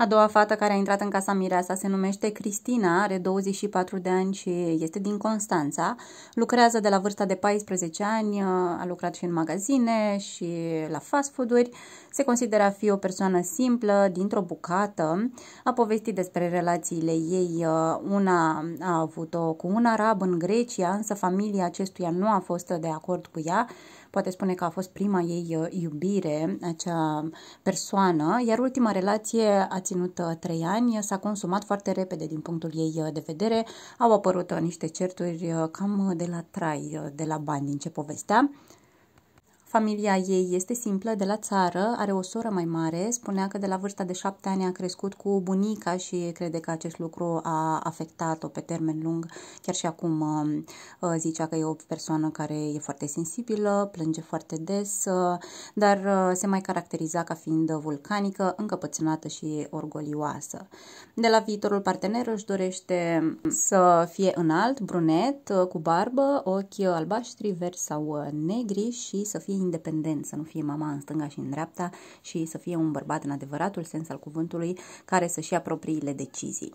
A doua fată care a intrat în casa Mireasa se numește Cristina, are 24 de ani și este din Constanța. Lucrează de la vârsta de 14 ani, uh, a lucrat și în magazine și la fast food-uri. Se consideră a fi o persoană simplă, dintr-o bucată. A povestit despre relațiile ei. Uh, una a avut-o cu un arab în Grecia, însă familia acestuia nu a fost de acord cu ea poate spune că a fost prima ei uh, iubire, acea persoană, iar ultima relație a ținut uh, trei ani, s-a consumat foarte repede din punctul ei uh, de vedere, au apărut niște certuri cam de la trai, de la bani din ce povestea. Familia ei este simplă, de la țară, are o soră mai mare, spunea că de la vârsta de șapte ani a crescut cu bunica și crede că acest lucru a afectat-o pe termen lung. Chiar și acum um, uh, zicea că e o persoană care e foarte sensibilă, plânge foarte des, uh, dar uh, se mai caracteriza ca fiind vulcanică, încăpățânată și orgolioasă. De la viitorul partener își dorește să fie înalt, brunet, cu barbă, ochi albaștri, verzi sau negri și să fie independent, să nu fie mama în stânga și în dreapta și să fie un bărbat în adevăratul sens al cuvântului care să-și ia propriile decizii.